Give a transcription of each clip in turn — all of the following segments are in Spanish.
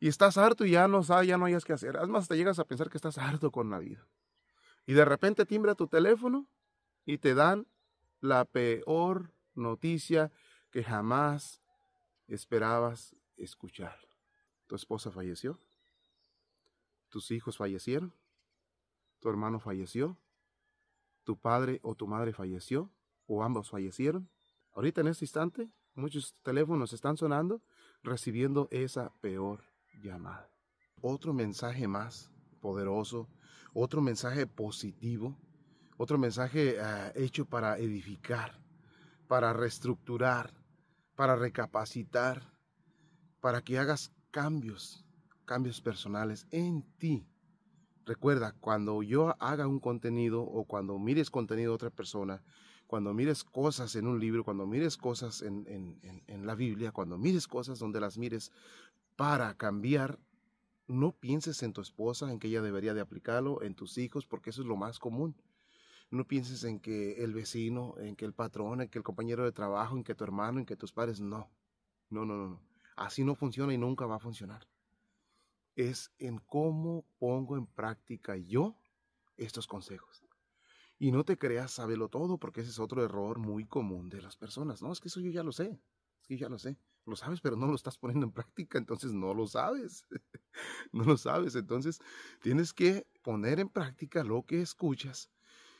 y estás harto y ya no, sabes, ya no hayas que hacer. Además, te llegas a pensar que estás harto con la vida. Y de repente timbra tu teléfono y te dan la peor noticia que jamás esperabas escuchar. Tu esposa falleció, tus hijos fallecieron, tu hermano falleció, tu padre o tu madre falleció, o ambos fallecieron. Ahorita en este instante, muchos teléfonos están sonando recibiendo esa peor llamada. Otro mensaje más poderoso, otro mensaje positivo, otro mensaje eh, hecho para edificar, para reestructurar, para recapacitar, para que hagas cambios, cambios personales en ti. Recuerda, cuando yo haga un contenido o cuando mires contenido de otra persona, cuando mires cosas en un libro, cuando mires cosas en, en la Biblia, cuando mires cosas donde las mires, para cambiar, no pienses en tu esposa, en que ella debería de aplicarlo, en tus hijos, porque eso es lo más común. No pienses en que el vecino, en que el patrón, en que el compañero de trabajo, en que tu hermano, en que tus padres, no. No, no, no, no. Así no funciona y nunca va a funcionar. Es en cómo pongo en práctica yo estos consejos. Y no te creas sabelo todo, porque ese es otro error muy común de las personas. No, es que eso yo ya lo sé. Es que ya lo sé. Lo sabes, pero no lo estás poniendo en práctica, entonces no lo sabes. no lo sabes, entonces tienes que poner en práctica lo que escuchas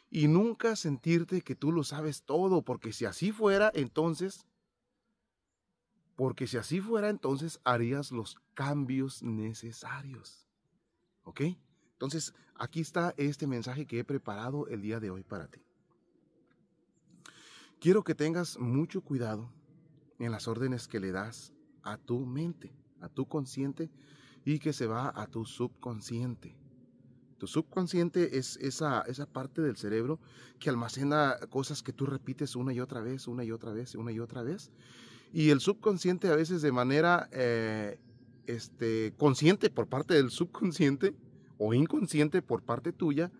y nunca sentirte que tú lo sabes todo, porque si así fuera, entonces porque si así fuera, entonces harías los cambios necesarios. ¿Ok? Entonces, aquí está este mensaje que he preparado el día de hoy para ti. Quiero que tengas mucho cuidado en las órdenes que le das a tu mente, a tu consciente y que se va a tu subconsciente. Tu subconsciente es esa, esa parte del cerebro que almacena cosas que tú repites una y otra vez, una y otra vez, una y otra vez. Y el subconsciente a veces de manera eh, este, consciente por parte del subconsciente o inconsciente por parte tuya,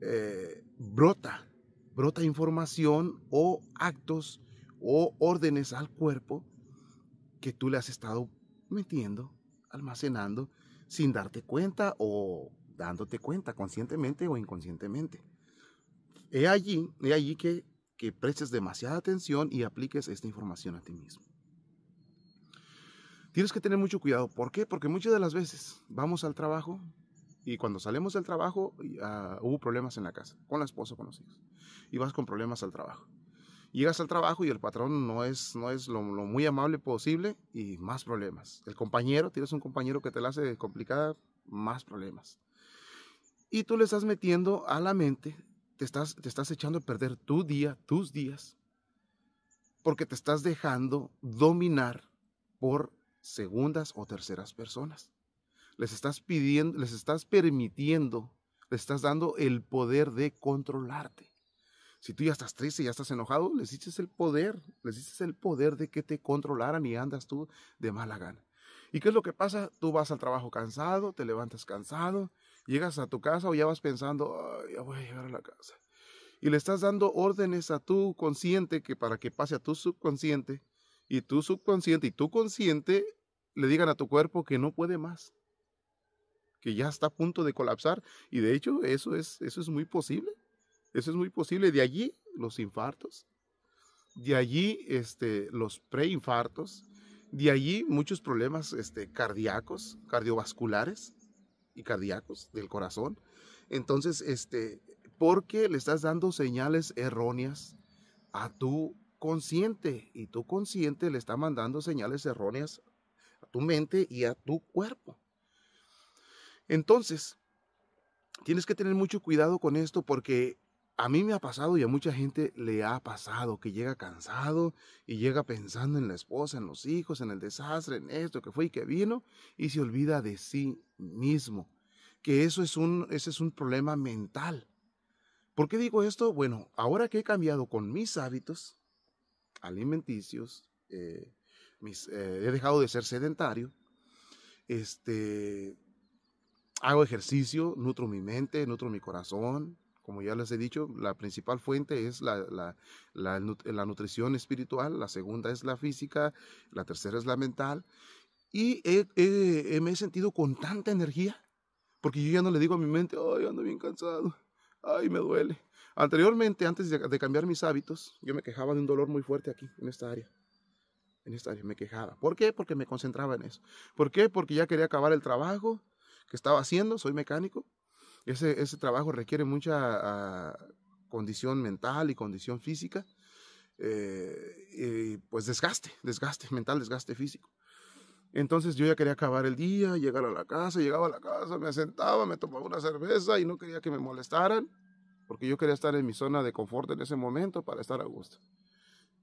eh, brota, brota información o actos o órdenes al cuerpo que tú le has estado metiendo, almacenando, sin darte cuenta o dándote cuenta conscientemente o inconscientemente. He allí, he allí que, que prestes demasiada atención y apliques esta información a ti mismo. Tienes que tener mucho cuidado. ¿Por qué? Porque muchas de las veces vamos al trabajo, y cuando salimos del trabajo, ah, hubo problemas en la casa, con la esposa, con los hijos. Y vas con problemas al trabajo. Llegas al trabajo y el patrón no es, no es lo, muy amable posible y más problemas. El compañero, tienes un compañero que te la hace complicada, más problemas. Y tú le estás metiendo a la mente, te estás, te estás echando a perder tu día, tus días, porque te estás dejando dominar por segundas o terceras personas. Les estás pidiendo, les estás permitiendo, les estás dando el poder de controlarte. Si tú ya estás triste, ya estás enojado, les dices el poder, les dices el poder de que te controlaran y andas tú de mala gana. ¿Y qué es lo que pasa? Tú vas al trabajo cansado, te levantas cansado, llegas a tu casa o ya vas pensando, ya voy a llegar a la casa. Y le estás dando órdenes a tu consciente que para que pase a tu subconsciente y tu subconsciente y tu consciente le digan a tu cuerpo que no puede más, que ya está a punto de colapsar. Y de hecho, eso es, eso es muy posible. Eso es muy posible. De allí los infartos, de allí este, los preinfartos, de allí muchos problemas este, cardíacos, cardiovasculares y cardíacos del corazón. Entonces, este, porque le estás dando señales erróneas a tu consciente y tu consciente le está mandando señales erróneas a tu mente y a tu cuerpo. Entonces, tienes que tener mucho cuidado con esto porque a mí me ha pasado y a mucha gente le ha pasado que llega cansado y llega pensando en la esposa, en los hijos, en el desastre, en esto que fue y que vino y se olvida de sí mismo. Que eso es un, ese es un problema mental. ¿Por qué digo esto? Bueno, ahora que he cambiado con mis hábitos alimenticios, eh, eh, he dejado de ser sedentario, este, hago ejercicio, nutro mi mente, nutro mi corazón, como ya les he dicho, la principal fuente es la, nutrición espiritual, la segunda es la física, la tercera es la mental. Y me he sentido con tanta energía, porque yo ya no le digo a mi mente, ay, ando bien cansado, ay, me duele. Anteriormente, antes de cambiar mis hábitos, yo me quejaba de un dolor muy fuerte aquí, en esta área en esta área, me quejaba. ¿Por qué? Porque me concentraba en eso. ¿Por qué? Porque ya quería acabar el trabajo que estaba haciendo, soy mecánico, ese, ese trabajo requiere mucha ah, condición mental y condición física, eh, pues desgaste, desgaste mental, desgaste físico. Entonces yo ya quería acabar el día, llegar a la casa, llegaba a la casa, me sentaba, me tomaba una cerveza y no quería que me molestaran, porque yo quería estar en mi zona de confort en ese momento para estar a gusto.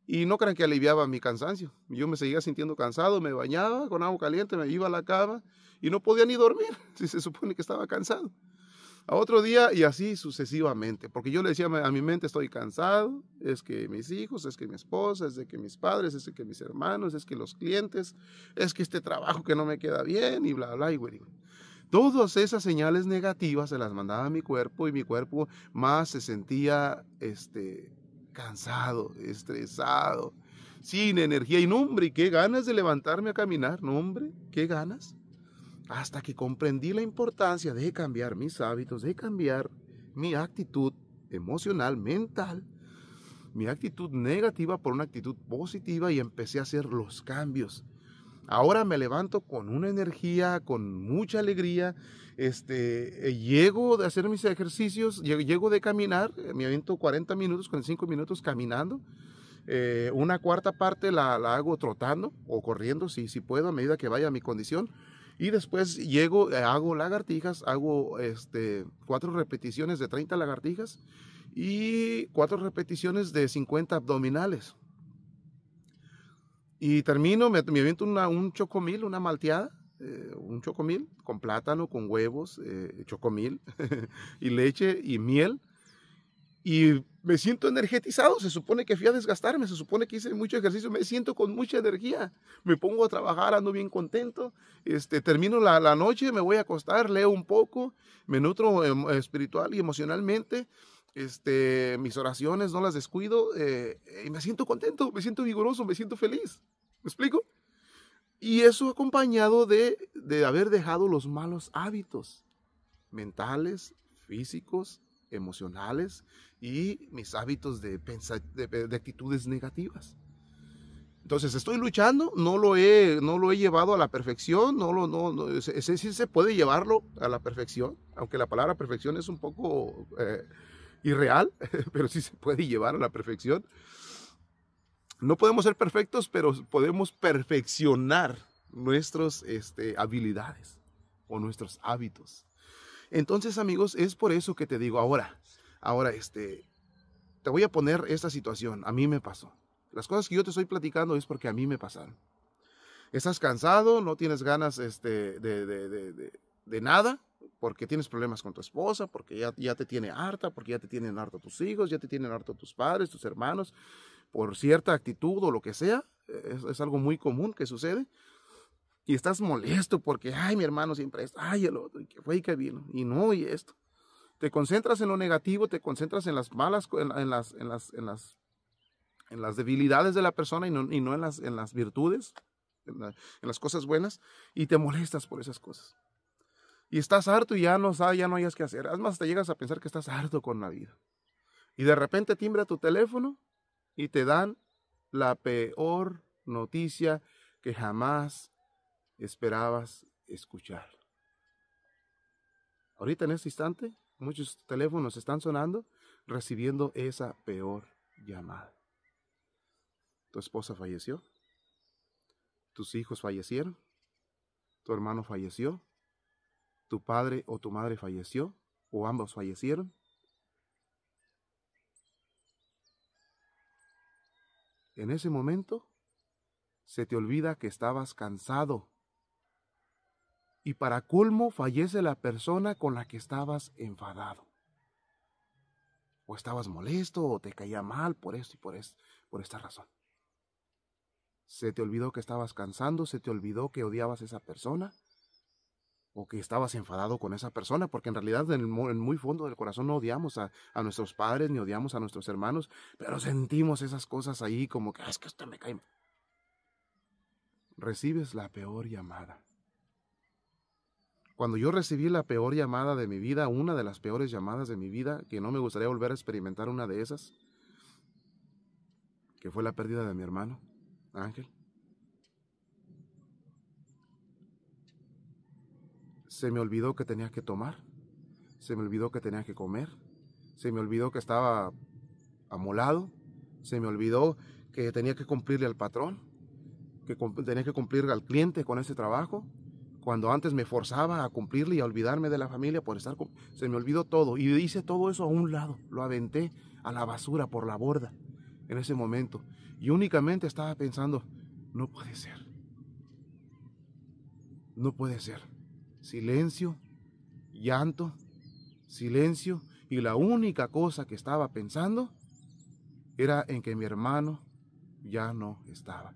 Y no crean que aliviaba mi cansancio. Yo me seguía sintiendo cansado, me bañaba con agua caliente, me iba a la cama y no podía ni dormir si se supone que estaba cansado a otro día y así sucesivamente. Porque yo le decía a mi mente, estoy cansado, es que mis hijos, es que mi esposa, es de que mis padres, es que mis hermanos, es que los clientes, es que este trabajo que no me queda bien y bla, bla, y güey. Todas esas señales negativas se las mandaba a mi cuerpo y mi cuerpo más se sentía este, cansado, estresado, sin energía. Y no, hombre, qué ganas de levantarme a caminar, no, hombre, qué ganas hasta que comprendí la importancia de cambiar mis hábitos, de cambiar mi actitud emocional, mental, mi actitud negativa por una actitud positiva y empecé a hacer los cambios. Ahora me levanto con una energía, con mucha alegría. Este, eh, llego de hacer mis ejercicios, llego, de caminar, eh, me aviento 40 minutos, 45 minutos caminando. Eh, una cuarta parte la, hago trotando o corriendo, si, si puedo, a medida que vaya mi condición. Y después llego, eh, hago lagartijas, hago este, cuatro repeticiones de 30 lagartijas y cuatro repeticiones de 50 abdominales. Y termino, me, me aviento una, un chocomil, una malteada, eh, un chocomil con plátano, con huevos, eh, chocomil y leche y miel y me siento energetizado. Se supone que fui a desgastarme, se supone que hice mucho ejercicio, me siento con mucha energía. Me pongo a trabajar, ando bien contento. Este, termino la, noche, me voy a acostar, leo un poco, me nutro em, espiritual y emocionalmente. Este, mis oraciones no las descuido eh, y me siento contento, me siento vigoroso, me siento feliz. ¿Me explico? Y eso acompañado de, de haber dejado los malos hábitos mentales, físicos, emocionales y mis hábitos de, actitudes negativas. Entonces estoy luchando, no lo he, no lo he llevado a la perfección, no lo, no, sí se puede llevarlo a la perfección, aunque la palabra perfección es un poco eh, irreal, pero sí se puede llevar a la perfección. No podemos ser perfectos, pero podemos perfeccionar nuestras este, habilidades o nuestros hábitos. Entonces, amigos, es por eso que te digo ahora, ahora este, te voy a poner esta situación, a mí me pasó. Las cosas que yo te estoy platicando es porque a mí me pasaron. Estás cansado, no tienes ganas este, de, de, de, nada, porque tienes problemas con tu esposa, porque ya, ya te tiene harta, porque ya te tienen harto tus hijos, ya te tienen harto tus padres, tus hermanos, por cierta actitud o lo que sea, es algo muy común que sucede y estás molesto porque, ay, mi hermano siempre es, ay, el otro, y que fue y que vino, y no, y esto. Te concentras en lo negativo, te concentras en las malas, en, las, en las, en las, en las debilidades de la persona y no, y no en, las, en las virtudes, en, las cosas buenas, y te molestas por esas cosas. Y estás harto y ya no sabes, ya no hayas que hacer. Además, te llegas a pensar que estás harto con la vida. Y de repente timbra tu teléfono y te dan la peor noticia que jamás esperabas escuchar. Ahorita en este instante, muchos teléfonos están sonando recibiendo esa peor llamada. Tu esposa falleció, tus hijos fallecieron, tu hermano falleció, tu padre o tu madre falleció, o ambos fallecieron. En ese momento, se te olvida que estabas cansado y para colmo fallece la persona con la que estabas enfadado. O estabas molesto o te caía mal por esto y por, por esta razón. Se te olvidó que estabas cansando, se te olvidó que odiabas a esa persona o que estabas enfadado con esa persona, porque en realidad en muy fondo del corazón no odiamos a, a, nuestros padres ni odiamos a nuestros hermanos, pero sentimos esas cosas ahí como que ah, es que esto me cae. Recibes la peor llamada cuando yo recibí la peor llamada de mi vida, una de las peores llamadas de mi vida, que no me gustaría volver a experimentar una de esas, que fue la pérdida de mi hermano, Ángel. Se me olvidó que tenía que tomar, se me olvidó que tenía que comer, se me olvidó que estaba amolado, se me olvidó que tenía que cumplirle al patrón, que tenía que cumplir al cliente con ese trabajo, cuando antes me forzaba a cumplirle y a olvidarme de la familia por estar con... Se me olvidó todo y hice todo eso a un lado. Lo aventé a la basura por la borda en ese momento. Y únicamente estaba pensando, no puede ser. No puede ser. Silencio, llanto, silencio. Y la única cosa que estaba pensando era en que mi hermano ya no estaba.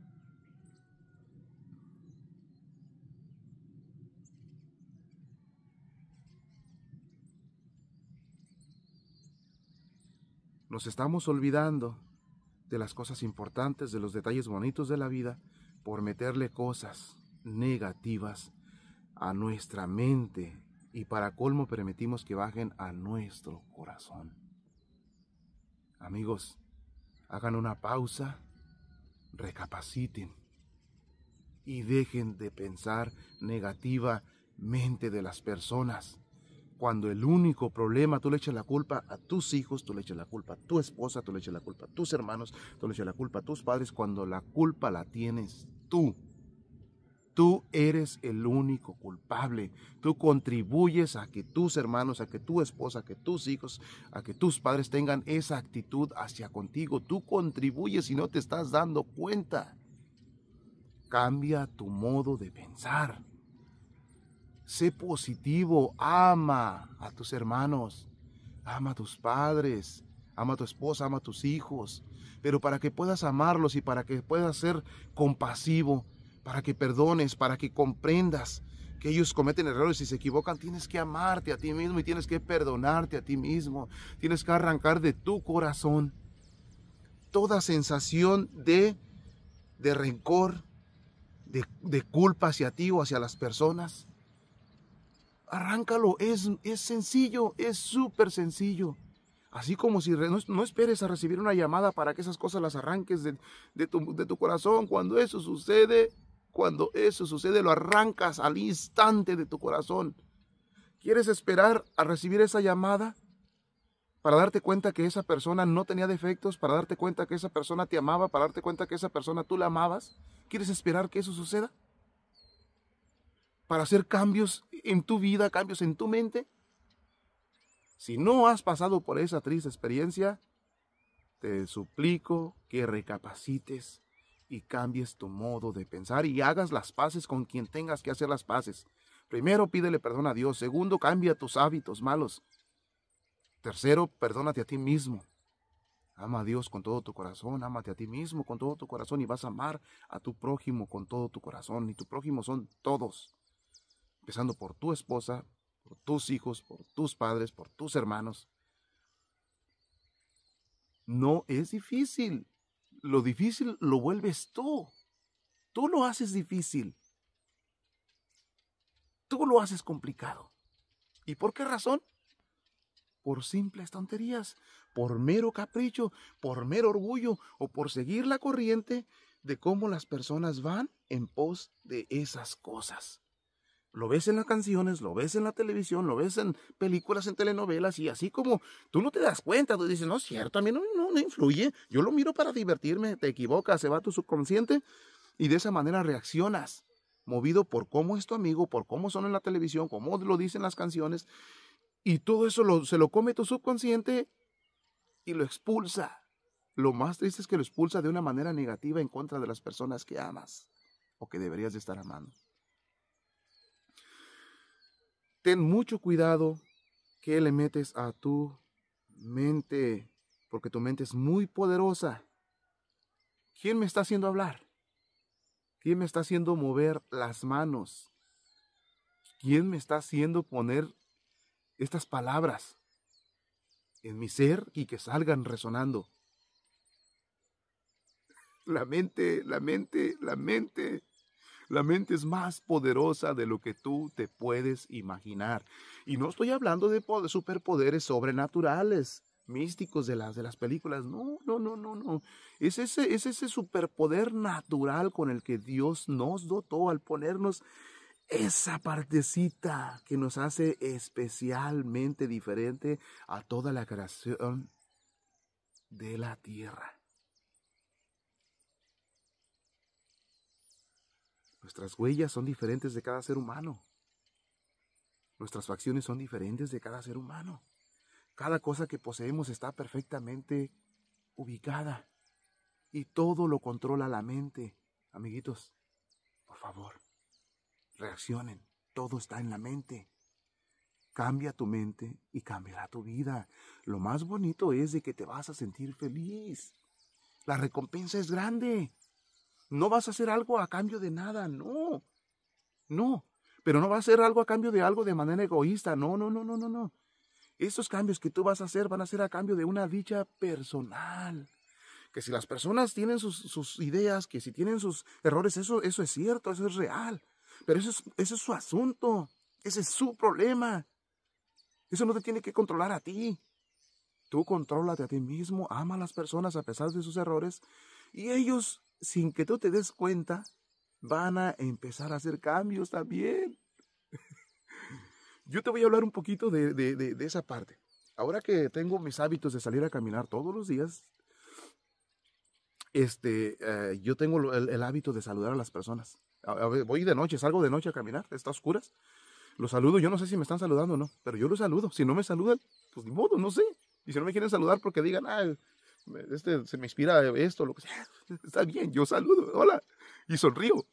Nos estamos olvidando de las cosas importantes, de los detalles bonitos de la vida, por meterle cosas negativas a nuestra mente y para colmo permitimos que bajen a nuestro corazón. Amigos, hagan una pausa, recapaciten y dejen de pensar negativamente de las personas. Cuando el único problema tú le echas la culpa a tus hijos, tú le echas la culpa a tu esposa, tú le echas la culpa a tus hermanos, tú le echas la culpa a tus padres, cuando la culpa la tienes tú. Tú eres el único culpable. Tú contribuyes a que tus hermanos, a que tu esposa, a que tus hijos, a que tus padres tengan esa actitud hacia contigo. Tú contribuyes y no te estás dando cuenta. Cambia tu modo de pensar. Sé positivo, ama a tus hermanos, ama a tus padres, ama a tu esposa, ama a tus hijos. Pero para que puedas amarlos y para que puedas ser compasivo, para que perdones, para que comprendas que ellos cometen errores y se equivocan, tienes que amarte a ti mismo y tienes que perdonarte a ti mismo. Tienes que arrancar de tu corazón toda sensación de, de rencor, de, de culpa hacia ti o hacia las personas. Arráncalo, es, es sencillo, es súper sencillo. Así como si no, esperes a recibir una llamada para que esas cosas las arranques de, de, de tu corazón. Cuando eso sucede, cuando eso sucede, lo arrancas al instante de tu corazón. ¿Quieres esperar a recibir esa llamada? para darte cuenta que esa persona no tenía defectos, para darte cuenta que esa persona te amaba, para darte cuenta que esa persona tú la amabas? ¿Quieres esperar que eso suceda? para hacer cambios en tu vida, cambios en tu mente. Si no has pasado por esa triste experiencia, te suplico que recapacites y cambies tu modo de pensar y hagas las paces con quien tengas que hacer las paces. Primero, pídele perdón a Dios. Segundo, cambia tus hábitos malos. Tercero, perdónate a ti mismo. Ama a Dios con todo tu corazón, ámate a ti mismo con todo tu corazón y vas a amar a tu prójimo con todo tu corazón. Y tu prójimo son todos empezando por tu esposa, por tus hijos, por tus padres, por tus hermanos. No es difícil. Lo difícil lo vuelves tú. Tú lo haces difícil. Tú lo haces complicado. ¿Y por qué razón? Por simples tonterías, por mero capricho, por mero orgullo o por seguir la corriente de cómo las personas van en pos de esas cosas. Lo ves en las canciones, lo ves en la televisión, lo ves en películas, en telenovelas y así como tú no te das cuenta, tú dices, no es cierto, a mí no, no, influye, yo lo miro para divertirme, te equivocas, se va tu subconsciente y de esa manera reaccionas, movido por cómo es tu amigo, por cómo son en la televisión, cómo lo dicen las canciones y todo eso se lo come tu subconsciente y lo expulsa. Lo más triste es que lo expulsa de una manera negativa en contra de las personas que amas o que deberías de estar amando ten mucho cuidado que le metes a tu mente, porque tu mente es muy poderosa. ¿Quién me está haciendo hablar? ¿Quién me está haciendo mover las manos? ¿Quién me está haciendo poner estas palabras en mi ser y que salgan resonando? La mente, la mente, la mente. La mente es más poderosa de lo que tú te puedes imaginar. Y no estoy hablando de superpoderes sobrenaturales místicos de las, de las películas. No, no, no, no, no. Es ese, es ese superpoder natural con el que Dios nos dotó al ponernos esa partecita que nos hace especialmente diferente a toda la creación de la tierra. Nuestras huellas son diferentes de cada ser humano. Nuestras facciones son diferentes de cada ser humano. Cada cosa que poseemos está perfectamente ubicada. Y todo lo controla la mente. Amiguitos, por favor, reaccionen. Todo está en la mente. Cambia tu mente y cambiará tu vida. Lo más bonito es de que te vas a sentir feliz. La recompensa es grande. No vas a hacer algo a cambio de nada, no. No, pero no vas a hacer algo a cambio de algo de manera egoísta, no, no, no, no, no, no. Estos cambios que tú vas a hacer van a ser a cambio de una dicha personal. Que si las personas tienen sus, sus ideas, que si tienen sus errores, eso, eso es cierto, eso es real. Pero eso es, eso es su asunto, ese es su problema. Eso no te tiene que controlar a ti. Tú contrólate a ti mismo, ama a las personas a pesar de sus errores y ellos sin que tú te des cuenta, van a empezar a hacer cambios también. Yo te voy a hablar un poquito de, de, de, esa parte. Ahora que tengo mis hábitos de salir a caminar todos los días, este, eh, yo tengo el, hábito de saludar a las personas. voy de noche, salgo de noche a caminar, está oscuras. Los saludo, yo no sé si me están saludando o no, pero yo los saludo. Si no me saludan, pues ni modo, no sé. Y si no me quieren saludar porque digan, ah, este se me inspira esto, lo que Está bien, yo saludo, hola, y sonrío.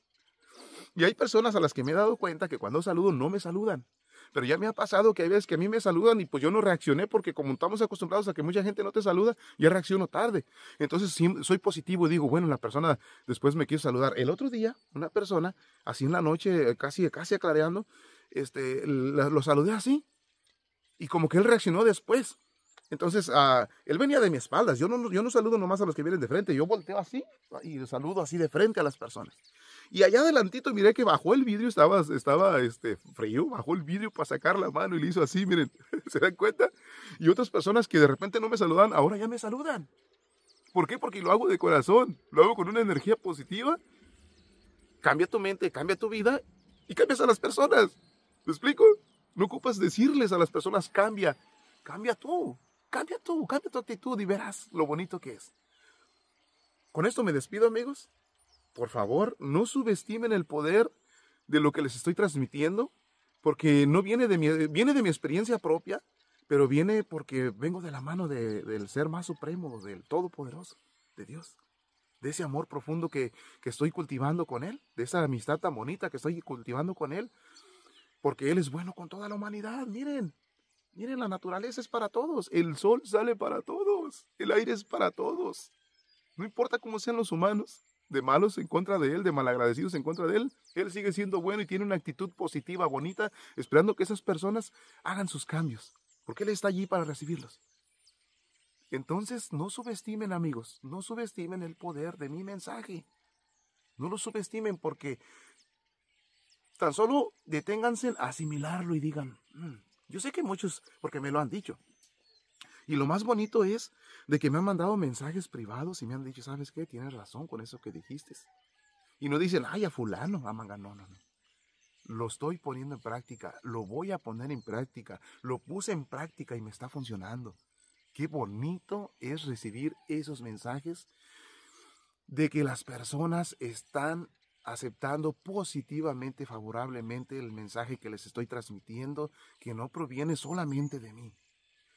Y hay personas a las que me he dado cuenta que cuando saludo no me saludan. Pero ya me ha pasado que hay veces que a mí me saludan y pues yo no reaccioné porque como estamos acostumbrados a que mucha gente no te saluda, ya reacciono tarde. Entonces sí, soy positivo y digo, bueno, la persona después me quiere saludar. El otro día, una persona, así en la noche, casi, casi aclareando, este, lo saludé así y como que él reaccionó después. Entonces, ah, él venía de mi espalda. Yo no, yo no saludo nomás a los que vienen de frente. Yo volteo así y saludo así de frente a las personas. Y allá adelantito miré que bajó el vidrio, estaba, estaba este, frío, bajó el vidrio para sacar la mano y le hizo así, miren, ¿se dan cuenta? Y otras personas que de repente no me saludan, ahora ya me saludan. ¿Por qué? Porque lo hago de corazón, lo hago con una energía positiva. Cambia tu mente, cambia tu vida y cambias a las personas. ¿Me explico? No ocupas decirles a las personas, cambia, cambia tú. Cambia tú, cambia tu actitud y verás lo bonito que es. Con esto me despido amigos. Por favor, no subestimen el poder de lo que les estoy transmitiendo, porque no viene de mi, viene de mi experiencia propia, pero viene porque vengo de la mano del Ser Más Supremo, del Todopoderoso, de Dios, de ese amor profundo que estoy cultivando con Él, de esa amistad tan bonita que estoy cultivando con Él, porque Él es bueno con toda la humanidad, miren, Miren, la naturaleza es para todos, el sol sale para todos, el aire es para todos. No importa cómo sean los humanos, de malos en contra de él, de malagradecidos en contra de él, él sigue siendo bueno y tiene una actitud positiva, bonita, esperando que esas personas hagan sus cambios, porque él está allí para recibirlos. Entonces, no subestimen amigos, no subestimen el poder de mi mensaje. No lo subestimen porque tan solo deténganse a asimilarlo y digan, mm, yo sé que muchos, porque me lo han dicho. Y lo más bonito es de que me han mandado mensajes privados y me han dicho, ¿sabes qué? Tienes razón con eso que dijiste. Y no dicen, ay, a fulano, a manga, no, no, no. Lo estoy poniendo en práctica, lo voy a poner en práctica, lo puse en práctica y me está funcionando. Qué bonito es recibir esos mensajes de que las personas están aceptando positivamente, favorablemente el mensaje que les estoy transmitiendo, que no proviene solamente de mí.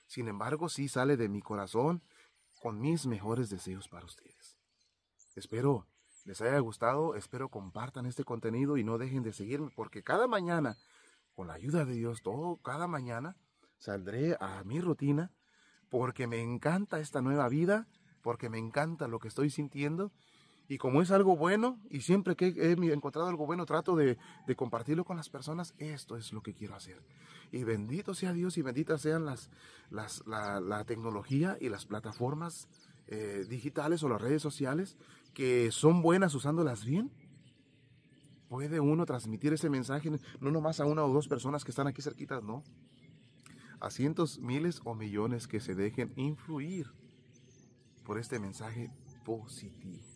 Sin embargo, sí sale de mi corazón con mis mejores deseos para ustedes. Espero les haya gustado, espero compartan este contenido y no dejen de seguirme porque cada mañana, con la ayuda de Dios, todo cada mañana saldré a mi rutina porque me encanta esta nueva vida, porque me encanta lo que estoy sintiendo y como es algo bueno, y siempre que he encontrado algo bueno, trato de, compartirlo con las personas, esto es lo que quiero hacer. Y bendito sea Dios y bendita sean las, la, tecnología y las plataformas eh, digitales o las redes sociales que son buenas usándolas bien. Puede uno transmitir ese mensaje no nomás a una o dos personas que están aquí cerquitas, no. A cientos, miles o millones que se dejen influir por este mensaje positivo.